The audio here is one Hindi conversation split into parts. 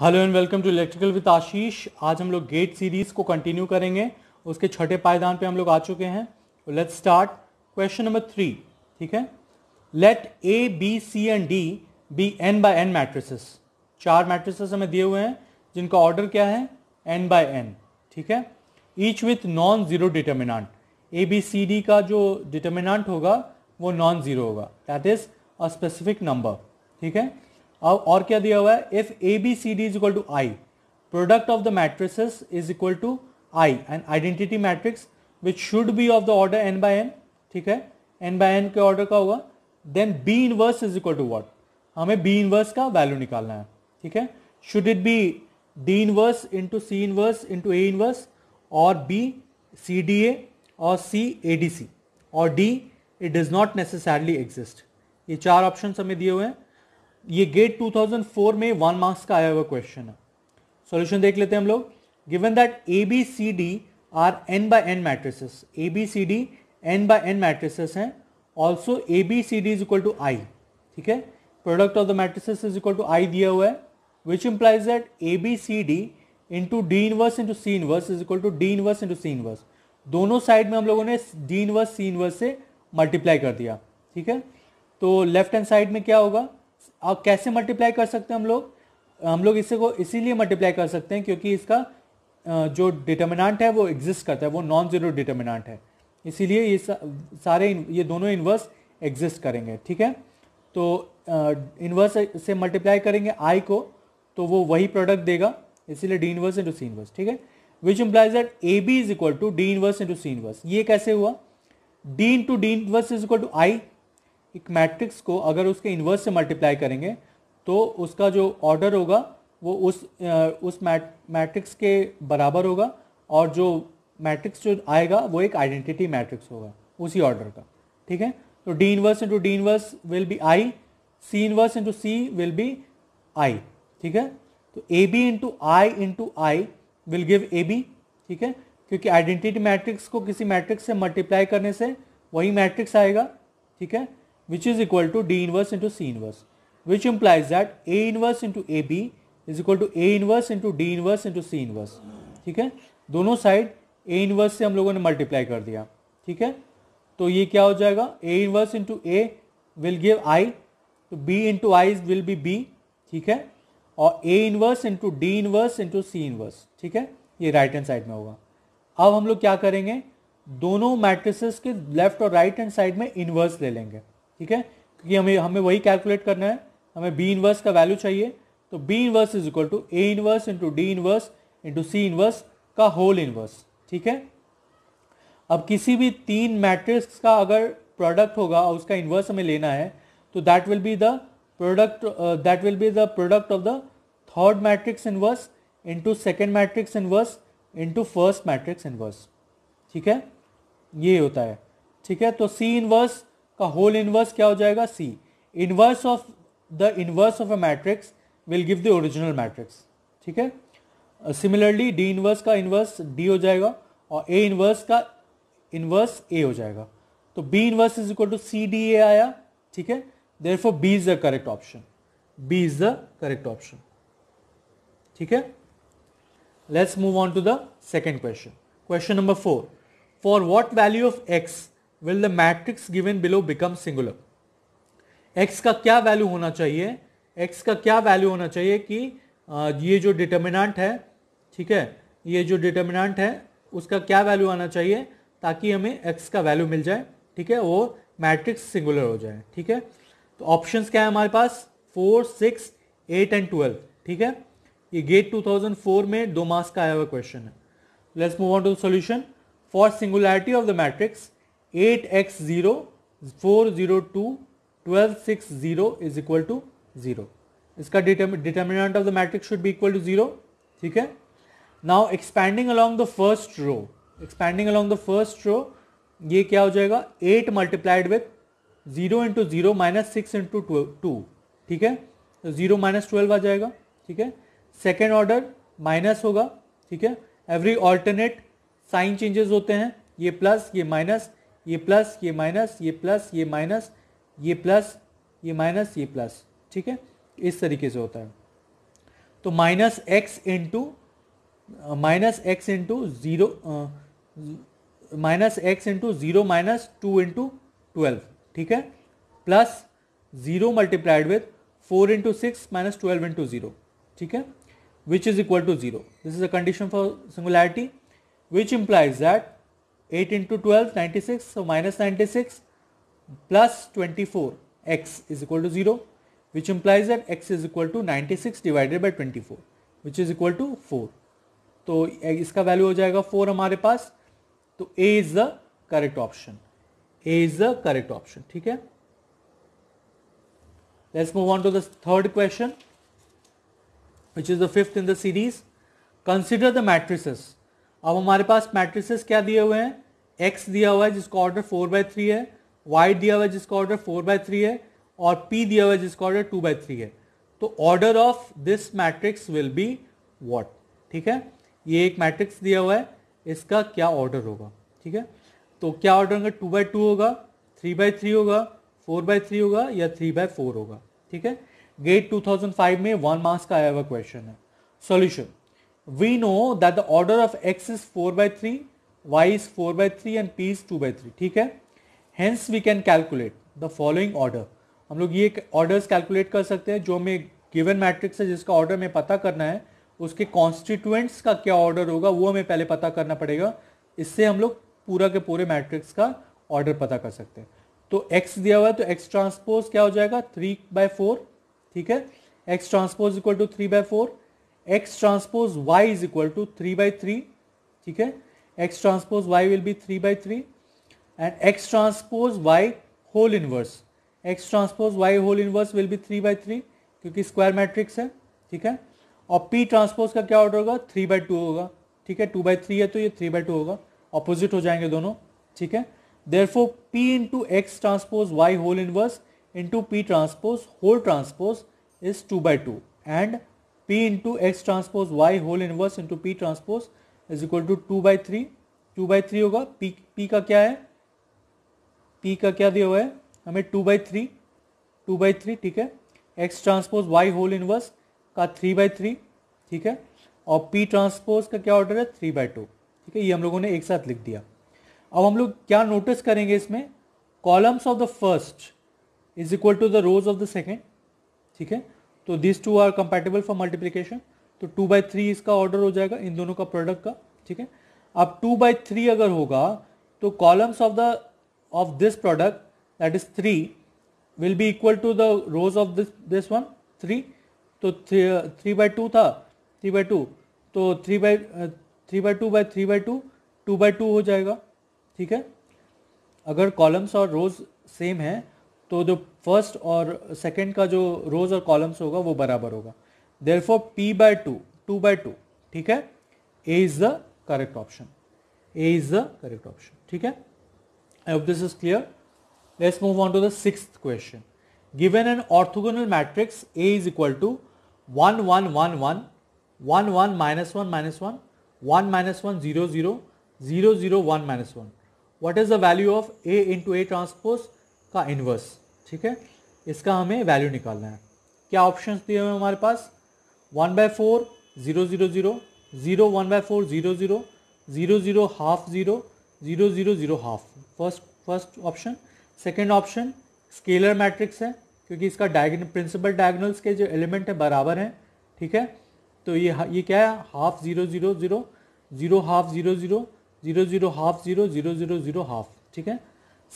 Hello and welcome to electrical with Ashish आज हम लोग गेट सीरीज को कंटिन्यू करेंगे उसके छठे पायदान पे हम लोग आ चुके हैं let's start question number three ठीक है let A B C and D be n by n matrices चार मैट्रिसेस हमें दिए हुए हैं जिनका ऑर्डर क्या है एन बाय एन ठीक है each with non zero determinant A B C D का जो डिटर्मिनाट होगा वो नॉन जीरो होगा that is a specific number ठीक है और, और क्या दिया हुआ है if A B C D is equal to I product of the matrix is equal to I and identity matrix which should be of the order n by n ठीक है एन बाय एन के ऑर्डर का होगा then B inverse is equal to what हमें बी इनवर्स का वैल्यू निकालना है ठीक है should it be D inverse into C inverse into A inverse और बी सी डी ए और सी ए डी सी और D it does not necessarily exist ये चार ऑप्शन हमें दिए हुए हैं ये गेट 2004 में वन मार्क्स का आया हुआ क्वेश्चन है सॉल्यूशन देख लेते हैं हम लोग given that A B C D are n by n matrices A B C D n by n matrices हैं also A B C D is equal to I ठीक है product of the matrices is equal to I दिया हुआ है which implies that A B C D into D inverse into C inverse is equal to D inverse into C inverse दोनों साइड में हम लोगों ने डी इनवर्स सी इनवर्स से मल्टीप्लाई कर दिया ठीक है तो लेफ्ट हैंड साइड में क्या होगा और कैसे मल्टीप्लाई कर सकते हैं हम लोग हम लोग इसे को इसीलिए मल्टीप्लाई कर सकते हैं क्योंकि इसका जो डिटर्मिनांट है वो एग्जिस्ट करता है वो नॉन ज़ीरो डिटर्मिनाट है इसीलिए ये सारे ये दोनों इन्वर्स एग्जिस्ट करेंगे ठीक है तो इन्वर्स से मल्टीप्लाई करेंगे आई को तो वो वही प्रोडक्ट देगा इसीलिए D inverse into C inverse ठीक है which implies that A B is equal to D inverse into C inverse ये कैसे हुआ D into D inverse is equal to I एक मैट्रिक्स को अगर उसके इन्वर्स से मल्टीप्लाई करेंगे तो उसका जो ऑर्डर होगा वो उस उस मैट मैट्रिक्स के बराबर होगा और जो मैट्रिक्स जो आएगा वो एक आइडेंटिटी मैट्रिक्स होगा उसी ऑर्डर का ठीक है तो D inverse into D inverse will be I C inverse into C will be I ठीक है तो A B into I into I will give A B ठीक है क्योंकि आइडेंटिटी मैट्रिक्स को किसी मैट्रिक्स से मल्टीप्लाई करने से वही मैट्रिक्स आएगा ठीक है which is equal to D inverse into C inverse, which implies that A inverse into AB is equal to A inverse into D inverse into C inverse ठीक है दोनों साइड ए इनवर्स से हम लोगों ने मल्टीप्लाई कर दिया ठीक है तो ये क्या हो जाएगा A inverse into A will give I तो B into I will be B ठीक है और A inverse into D inverse into C inverse ठीक है ये राइट हैंड साइड में होगा अब हम लोग क्या करेंगे दोनों मैट्रिसेस के लेफ्ट और राइट हैंड साइड में इनवर्स ले लेंगे ठीक है क्योंकि हमें हमें वही कैलकुलेट करना है हमें बी इनवर्स का वैल्यू चाहिए तो B inverse is equal to A inverse into D inverse into C inverse का होल इनवर्स ठीक है अब किसी भी तीन मैट्रिक्स का अगर प्रोडक्ट होगा और उसका इनवर्स हमें लेना है तो that will be the product that will be the product of the third matrix inverse into second matrix inverse into first matrix inverse ठीक है ये होता है ठीक है तो सी इनवर्स का होल इन्वर्स क्या हो जाएगा C inverse of the inverse of a matrix will give the original matrix ठीक है सिमिलरली डी इनवर्स का इनवर्स डी हो जाएगा और ए इन्वर्स का इनवर्स ए हो जाएगा तो B inverse is equal to C D A आया ठीक है therefore B is the correct option B is the correct option ठीक है let's move on to the second question question number four for what value of x will the matrix given below become singular x का क्या वैल्यू होना चाहिए एक्स का क्या वैल्यू होना चाहिए कि ये जो डिटर्मिनाट है ठीक है ये जो डिटर्मिनाट है उसका क्या वैल्यू आना चाहिए ताकि हमें एक्स का वैल्यू मिल जाए ठीक है वो मैट्रिक्स सिंगुलर हो जाए ठीक है तो ऑप्शन क्या है हमारे पास four six eight and twelve ठीक है ये गेट 2004 में दो मार्क्स का आया हुआ क्वेश्चन है let's move on to solution for singularity of the matrix at x zero four zero two twelve six zero is equal to zero इसका determinant of the matrix should be equal to zero ठीक है now expanding along the first row expanding along the first row ये क्या हो जाएगा eight multiplied with zero into zero minus six into two ठीक है तो जीरो माइनस ट्वेल्व आ जाएगा ठीक है सेकेंड ऑर्डर माइनस होगा ठीक है एवरी ऑल्टरनेट साइन चेंजेस होते हैं ये प्लस ये माइनस ये प्लस ये माइनस ये प्लस ये माइनस ये प्लस ये माइनस ये प्लस ठीक है इस तरीके से होता है तो minus x into minus x into zero minus x into zero minus two into twelve ठीक है plus zero multiplied with four into six minus twelve into zero ठीक है which is equal to zero this is a condition for singularity which implies that 8 into 12 96 so minus 96 plus 24 x is equal to 0 which implies that x is equal to 96 divided by 24 which is equal to 4 तो इसका वैल्यू हो जाएगा 4 हमारे पास तो a is the correct option. a the correct option. Okay. ठीक है move on to the third question, which is the fifth in the series consider the matrices अब हमारे पास मैट्रिसेस क्या दिए हुए हैं एक्स दिया हुआ है जिसका ऑर्डर फोर बाय थ्री है वाई दिया हुआ है जिसका ऑर्डर फोर बाय थ्री है और पी दिया हुआ है जिसका ऑर्डर टू बाय थ्री है तो order of this matrix will be what ठीक है ये एक मैट्रिक्स दिया हुआ है इसका क्या ऑर्डर होगा ठीक है तो क्या ऑर्डर होगा टू बाई टू होगा थ्री बाय थ्री होगा फोर बाय थ्री होगा या थ्री बाय फोर होगा ठीक है गेट 2005 में वन मार्क्स का आया हुआ क्वेश्चन है solution we know that the order of x is 4 by 3, y is 4 by 3 and p is 2 by 3 ठीक है hence we can calculate the following order हम लोग ये orders calculate कर सकते हैं जो हमें given matrix है जिसका order हमें पता करना है उसके constituents का क्या order होगा वो हमें पहले पता करना पड़ेगा इससे हम लोग पूरा के पूरे matrix का order पता कर सकते हैं तो x दिया हुआ है तो x transpose क्या हो जाएगा 3 by 4 ठीक है x transpose equal to 3 by 4 x transpose y is equal to three by three ठीक है x transpose y will be three by three and x transpose y whole inverse x transpose y whole inverse will be three by three क्योंकि स्क्वायर मैट्रिक्स है ठीक है और पी ट्रांसपोज का क्या ऑर्डर होगा थ्री बाई टू होगा ठीक है टू बाई थ्री है तो ये थ्री बाई टू होगा अपोजिट हो जाएंगे दोनों ठीक है therefore P into x transpose y whole inverse into P transpose whole transpose is two by two and P into x transpose y whole inverse into P transpose is equal to two by three two by three होगा पी पी का क्या है पी का क्या दिया हुआ है हमें two by three two by three ठीक है x transpose y whole inverse का थ्री बाई थ्री ठीक है और पी ट्रांसपोज का क्या ऑर्डर है थ्री बाई टू ठीक है ये हम लोगों ने एक साथ लिख दिया अब हम लोग क्या नोटिस करेंगे इसमें columns of the first is equal to the rows of the second ठीक है तो this two are compatible for multiplication तो टू बाई थ्री इसका ऑर्डर हो जाएगा इन दोनों का प्रोडक्ट का ठीक है अब टू बाई थ्री अगर होगा तो columns of the of this product that is three will be equal to the rows of this this one three तो थ्री बाई टू था थ्री बाई टू तो three by three by two by three by two two by two हो जाएगा ठीक है अगर कॉलम्स और रोज सेम है तो जो फर्स्ट और सेकेंड का जो रोज और कॉलम्स होगा वो बराबर होगा therefore P by two two by two ठीक है A is the correct option A is the correct option ठीक है I hope this is clear let's move on to the six question given an orthogonal matrix A is equal to one one one one one one minus one minus one one minus one zero zero zero zero one minus one what is the value of A into A transpose का इन्वर्स ठीक है इसका हमें वैल्यू निकालना है क्या ऑप्शन दिए हुए हमारे पास one by four zero zero zero zero one by four zero zero zero zero half zero zero zero zero half first first option second option scalar matrix है क्योंकि इसका डायगन प्रिंसिपल डायगनल्स के जो एलिमेंट है बराबर हैं ठीक है तो ये ये क्या है half zero zero zero zero half zero zero zero zero half zero zero zero zero half ठीक है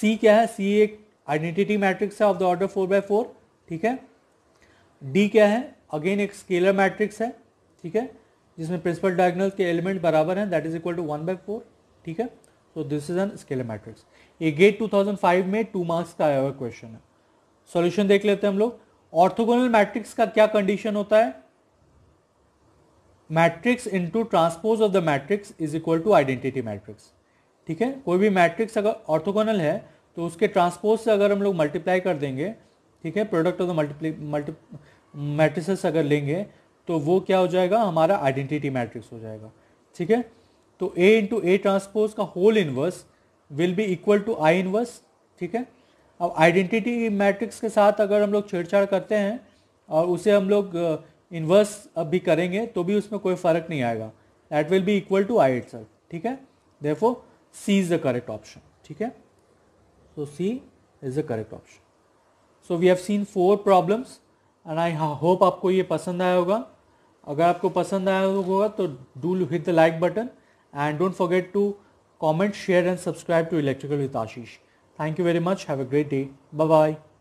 सी क्या है सी एक आइडेंटिटी मैट्रिक्स है of the order four by four ठीक है डी क्या है अगेन एक स्केलर मैट्रिक्स है ठीक है जिसमें प्रिंसिपल डायगनल के एलिमेंट बराबर हैं that is equal to one by four ठीक है so this is an scalar matrix ये गेट 2005 में टू मार्क्स का आया हुआ क्वेश्चन है सॉल्यूशन देख लेते हैं हम लोग ऑर्थोगोनल मैट्रिक्स का क्या कंडीशन होता है matrix into transpose of the matrix is equal to identity matrix ठीक है कोई भी मैट्रिक्स अगर ऑर्थोगोनल है तो उसके ट्रांसपोज से अगर हम लोग मल्टीप्लाई कर देंगे ठीक है product of the multiply multi matrices अगर लेंगे तो वो क्या हो जाएगा हमारा आइडेंटिटी मैट्रिक्स हो जाएगा ठीक है तो ए इंटू ए ट्रांसपोज का whole inverse will be equal to I inverse ठीक है अब आइडेंटिटी मैट्रिक्स के साथ अगर हम लोग छेड़छाड़ करते हैं और उसे हम लोग इन्वर्स uh, अब भी करेंगे तो भी उसमें कोई फर्क नहीं आएगा that will be equal to I it ठीक है therefore C is the correct option ठीक है So C is the correct option. So we have seen four problems and I hope आपको ये पसंद आया होगा अगर आपको पसंद आया होगा तो do hit the like button and don't forget to comment share and subscribe to electrical with Ashish thank you very much have a great day bye bye